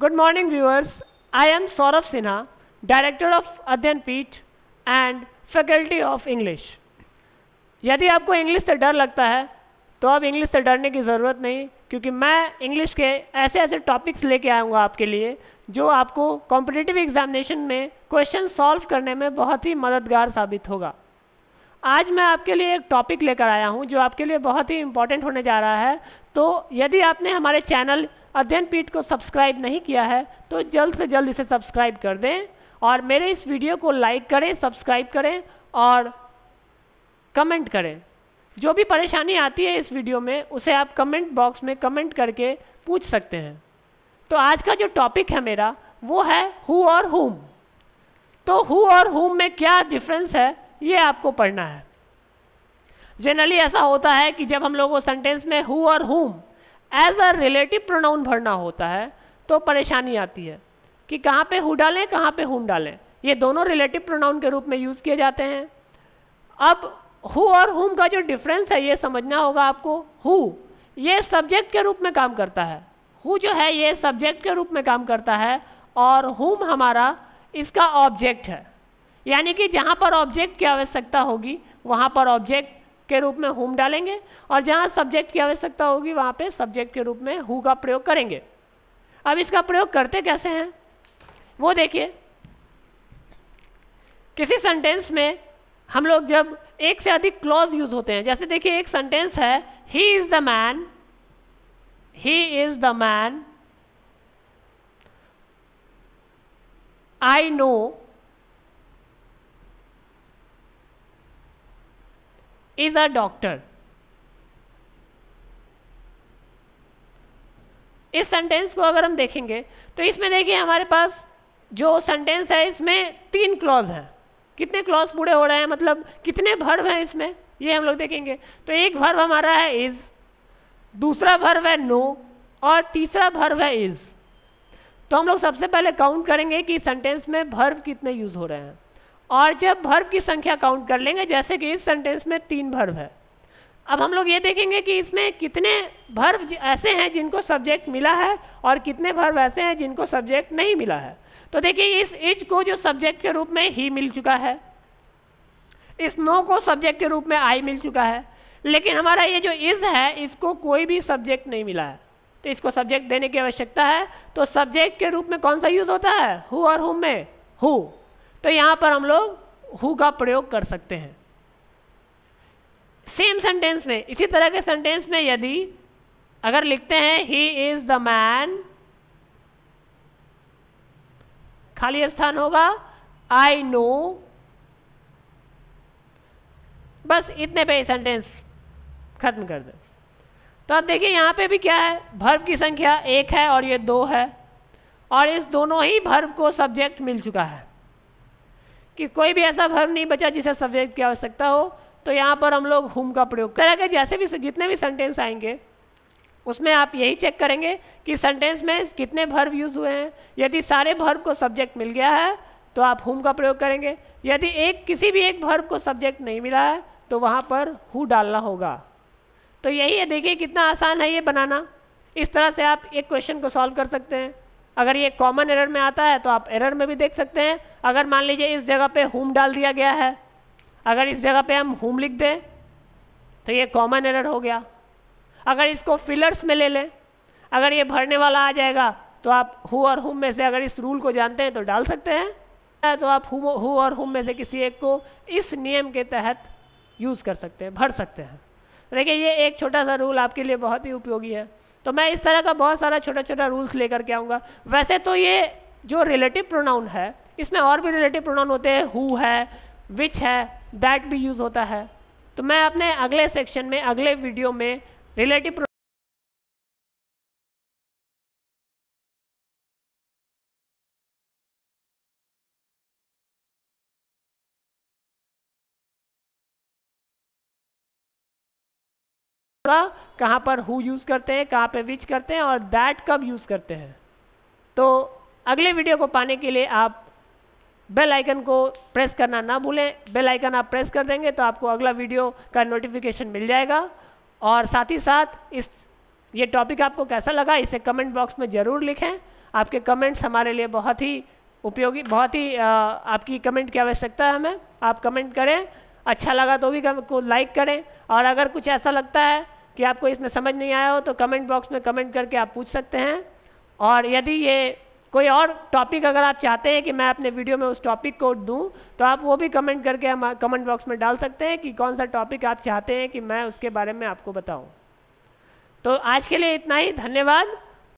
Good morning viewers. I am Saurabh Sinha, Director of Adyan पीठ and Faculty of English. यदि आपको English से डर लगता है तो अब इंग्लिश से डरने की ज़रूरत नहीं क्योंकि मैं इंग्लिश के ऐसे ऐसे टॉपिक्स लेके आऊँगा आपके लिए जो आपको कॉम्पिटिटिव एग्जामिनेशन में क्वेश्चन सॉल्व करने में बहुत ही मददगार साबित होगा आज मैं आपके लिए एक टॉपिक लेकर आया हूँ जो आपके लिए बहुत ही इम्पोर्टेंट होने जा रहा है तो यदि आपने हमारे चैनल अध्ययन पीठ को सब्सक्राइब नहीं किया है तो जल्द से जल्द इसे सब्सक्राइब कर दें और मेरे इस वीडियो को लाइक करें सब्सक्राइब करें और कमेंट करें जो भी परेशानी आती है इस वीडियो में उसे आप कमेंट बॉक्स में कमेंट करके पूछ सकते हैं तो आज का जो टॉपिक है मेरा वो है हु और हुम तो हु और हुम में क्या डिफरेंस है ये आपको पढ़ना है जनरली ऐसा होता है कि जब हम लोगों को सेंटेंस में हु और हुम एज अ रिलेटिव प्रोनाउन भरना होता है तो परेशानी आती है कि कहाँ पे हु डालें कहाँ पे हुम डालें ये दोनों रिलेटिव प्रोनाउन के रूप में यूज़ किए जाते हैं अब हु और हुम का जो डिफरेंस है ये समझना होगा आपको हु ये सब्जेक्ट के रूप में काम करता है हु जो है ये सब्जेक्ट के रूप में काम करता है और हुम हमारा इसका ऑब्जेक्ट है यानी कि जहाँ पर ऑब्जेक्ट की आवश्यकता होगी वहाँ पर ऑब्जेक्ट के रूप में हुम डालेंगे और जहाँ सब्जेक्ट की आवश्यकता होगी वहाँ पे सब्जेक्ट के रूप में हु का प्रयोग करेंगे अब इसका प्रयोग करते कैसे हैं वो देखिए किसी सेंटेंस में हम लोग जब एक से अधिक क्लॉज यूज होते हैं जैसे देखिए एक सेंटेंस है he is the man he is the man I know is a doctor. इस सेंटेंस को अगर हम देखेंगे तो इसमें देखिए हमारे पास जो सेंटेंस है इसमें तीन क्लॉज हैं कितने क्लॉज पूरे हो रहे हैं मतलब कितने भर्व हैं इसमें ये हम लोग देखेंगे तो एक भर्व हमारा है इज़ दूसरा भर्व है नो और तीसरा भर्व है इज तो हम लोग सबसे पहले काउंट करेंगे कि सेंटेंस में भर्व कितने यूज हो रहे हैं और जब भर्व की संख्या काउंट कर लेंगे जैसे कि इस सेंटेंस में तीन भर्व है अब हम लोग ये देखेंगे कि इसमें कितने भर्व ऐसे हैं जिनको सब्जेक्ट मिला है और कितने भर्व ऐसे हैं जिनको सब्जेक्ट नहीं मिला है तो देखिए इस इज को जो सब्जेक्ट के रूप में ही मिल चुका है इस नो को सब्जेक्ट के रूप में आई मिल चुका है लेकिन हमारा ये जो इज है इसको कोई भी सब्जेक्ट नहीं मिला है तो इसको सब्जेक्ट देने की आवश्यकता है तो सब्जेक्ट के रूप में कौन सा यूज़ होता है हु और हुम में हु तो यहाँ पर हम लोग हु का प्रयोग कर सकते हैं सेम सेंटेंस में इसी तरह के सेंटेंस में यदि अगर लिखते हैं ही इज द मैन खाली स्थान होगा आई नो बस इतने पे ही सेंटेंस खत्म कर दे तो आप देखिए यहाँ पे भी क्या है भर्व की संख्या एक है और ये दो है और इस दोनों ही भर्व को सब्जेक्ट मिल चुका है कि कोई भी ऐसा भर्व नहीं बचा जिसे सब्जेक्ट की आवश्यकता हो तो यहाँ पर हम लोग हुम का प्रयोग तरह के जैसे भी जितने भी सेंटेंस आएंगे उसमें आप यही चेक करेंगे कि सेंटेंस में कितने भर्व यूज़ हुए हैं यदि सारे भर्व को सब्जेक्ट मिल गया है तो आप हुम का प्रयोग करेंगे यदि एक किसी भी एक भर्व को सब्जेक्ट नहीं मिला है तो वहाँ पर हु डालना होगा तो यही है देखिए कितना आसान है ये बनाना इस तरह से आप एक क्वेश्चन को सॉल्व कर सकते हैं अगर ये कॉमन एरर में आता है तो आप एरर में भी देख सकते हैं अगर मान लीजिए इस जगह पे होम डाल दिया गया है अगर इस जगह पे हम होम लिख दें तो ये कॉमन एरर हो गया अगर इसको फिलर्स में ले लें अगर ये भरने वाला आ जाएगा तो आप हु और हुम में से अगर इस रूल को जानते हैं तो डाल सकते हैं तो आप हु और हुम में से किसी एक को इस नियम के तहत यूज़ कर सकते हैं भर सकते हैं देखिए ये एक छोटा सा रूल आपके लिए बहुत ही उपयोगी है तो मैं इस तरह का बहुत सारा छोटा छोटा रूल्स लेकर के आऊँगा वैसे तो ये जो रिलेटिव प्रोनाउन है इसमें और भी रिलेटिव प्रोनाउन होते हैं हु है विच है दैट भी यूज़ होता है तो मैं अपने अगले सेक्शन में अगले वीडियो में रिलेटिव का कहाँ पर हु यूज़ करते हैं कहाँ पे विच करते हैं और दैट कब यूज़ करते हैं तो अगले वीडियो को पाने के लिए आप बेल आइकन को प्रेस करना ना भूलें बेल आइकन आप प्रेस कर देंगे तो आपको अगला वीडियो का नोटिफिकेशन मिल जाएगा और साथ ही साथ इस ये टॉपिक आपको कैसा लगा इसे कमेंट बॉक्स में ज़रूर लिखें आपके कमेंट्स हमारे लिए बहुत ही उपयोगी बहुत ही आ, आपकी कमेंट की आवश्यकता है हमें आप कमेंट करें अच्छा लगा तो भी को लाइक करें और अगर कुछ ऐसा लगता है कि आपको इसमें समझ नहीं आया हो तो कमेंट बॉक्स में कमेंट करके आप पूछ सकते हैं और यदि ये कोई और टॉपिक अगर आप चाहते हैं कि मैं अपने वीडियो में उस टॉपिक को दूं तो आप वो भी कमेंट करके हम कमेंट बॉक्स में डाल सकते हैं कि कौन सा टॉपिक आप चाहते हैं कि मैं उसके बारे में आपको बताऊं तो आज के लिए इतना ही धन्यवाद